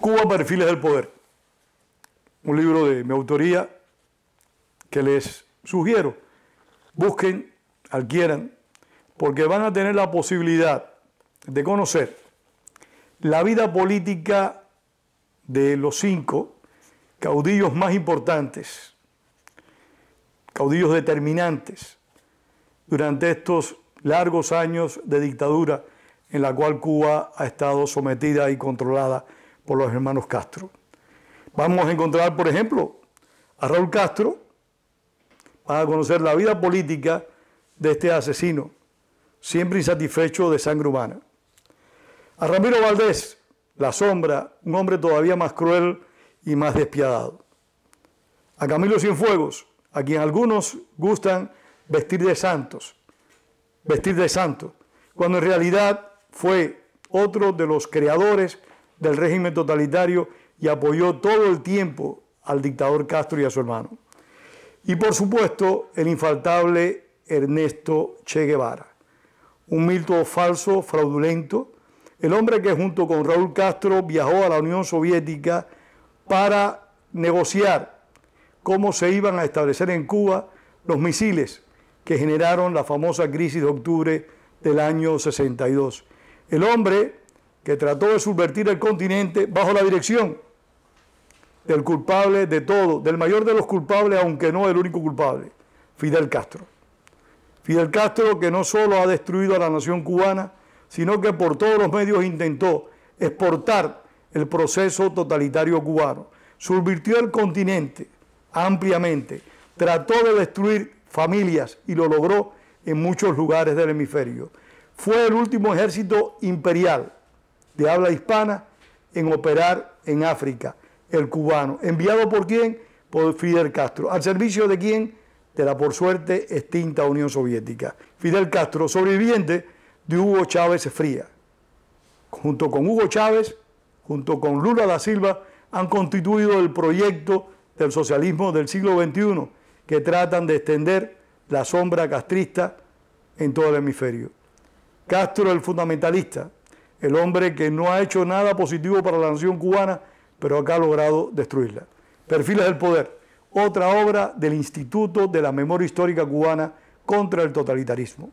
Cuba, Perfiles del Poder. Un libro de mi autoría que les sugiero. Busquen, adquieran, porque van a tener la posibilidad de conocer la vida política de los cinco caudillos más importantes, caudillos determinantes, durante estos largos años de dictadura en la cual Cuba ha estado sometida y controlada por los hermanos Castro. Vamos a encontrar, por ejemplo, a Raúl Castro para conocer la vida política de este asesino, siempre insatisfecho de sangre humana. A Ramiro Valdés, la sombra, un hombre todavía más cruel y más despiadado. A Camilo Cienfuegos, a quien algunos gustan vestir de santos, vestir de santo, cuando en realidad fue otro de los creadores del régimen totalitario y apoyó todo el tiempo al dictador Castro y a su hermano. Y por supuesto, el infaltable Ernesto Che Guevara, un mito falso, fraudulento, el hombre que junto con Raúl Castro viajó a la Unión Soviética para negociar cómo se iban a establecer en Cuba los misiles que generaron la famosa crisis de octubre del año 62. El hombre que trató de subvertir el continente bajo la dirección del culpable de todo, del mayor de los culpables, aunque no el único culpable, Fidel Castro. Fidel Castro que no solo ha destruido a la nación cubana, sino que por todos los medios intentó exportar el proceso totalitario cubano. Subvirtió el continente ampliamente, trató de destruir familias y lo logró en muchos lugares del hemisferio. Fue el último ejército imperial de habla hispana en operar en África, el cubano. ¿Enviado por quién? Por Fidel Castro. ¿Al servicio de quién? De la por suerte extinta Unión Soviética. Fidel Castro, sobreviviente de Hugo Chávez Fría. Junto con Hugo Chávez, junto con Lula da Silva, han constituido el proyecto del socialismo del siglo XXI que tratan de extender la sombra castrista en todo el hemisferio. Castro el fundamentalista, el hombre que no ha hecho nada positivo para la nación cubana, pero acá ha logrado destruirla. Perfiles del Poder, otra obra del Instituto de la Memoria Histórica Cubana contra el totalitarismo.